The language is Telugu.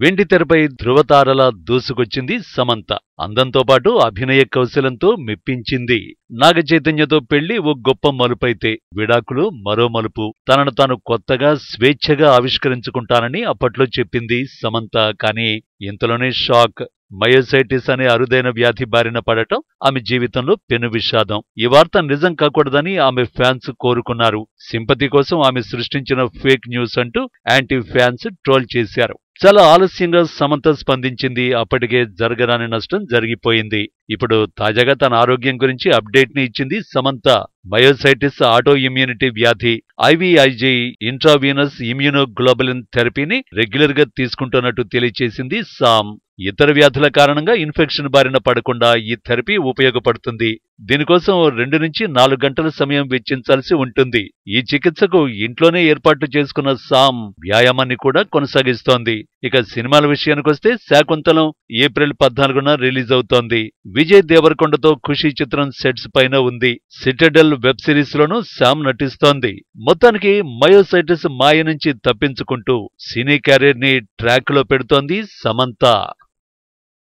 వెండి తెరపై ధృవతారలా దూసుకొచ్చింది సమంత అందంతో పాటు అభినయ కౌశలంతో మెప్పించింది నాగ చైతన్యతో పెళ్లి ఓ గొప్ప మలుపైతే విడాకులు మరో మలుపు తనను తాను కొత్తగా స్వేచ్ఛగా ఆవిష్కరించుకుంటానని అప్పట్లో చెప్పింది సమంత కానీ ఇంతలోనే షాక్ మయోసైటిస్ అనే అరుదైన వ్యాధి బారిన పడటం ఆమె జీవితంలో పెను విషాదం ఈ వార్త నిజం కాకూడదని ఆమె ఫ్యాన్స్ కోరుకున్నారు సింపతి కోసం ఆమె సృష్టించిన ఫేక్ న్యూస్ అంటూ యాంటీ ఫ్యాన్స్ ట్రోల్ చేశారు చాలా ఆలస్యంగా సమంత స్పందించింది అప్పటికే జరగరాని నష్టం జరిగిపోయింది ఇప్పుడు తాజాగా తన ఆరోగ్యం గురించి అప్డేట్ ని ఇచ్చింది సమంత మయోసైటిస్ ఆటో ఇమ్యూనిటీ వ్యాధి ఐవీఐజీ ఇంట్రావీనస్ ఇమ్యూనోగ్లోబలిన్ థెరపీని రెగ్యులర్ గా తీసుకుంటున్నట్టు తెలియచేసింది సామ్ ఇతర వ్యాధుల కారణంగా ఇన్ఫెక్షన్ బారిన పడకుండా ఈ థెరపీ ఉపయోగపడుతుంది దీనికోసం రెండు నుంచి నాలుగు గంటల సమయం వెచ్చించాల్సి ఉంటుంది ఈ చికిత్సకు ఇంట్లోనే ఏర్పాటు చేసుకున్న సామ్ వ్యాయామాన్ని కూడా కొనసాగిస్తోంది ఇక సినిమాల విషయానికొస్తే శాకుంతలం ఏప్రిల్ పద్నాలుగున రిలీజ్ అవుతోంది విజయ్ దేవరకొండతో ఖుషీ చిత్రం సెట్స్ పైన ఉంది సిటడెల్ వెబ్ సిరీస్ లోనూ శామ్ నటిస్తోంది మొత్తానికి మయోసైటిస్ మాయ నుంచి తప్పించుకుంటూ సినీ క్యారియర్ ని ట్రాక్ లో పెడుతోంది సమంత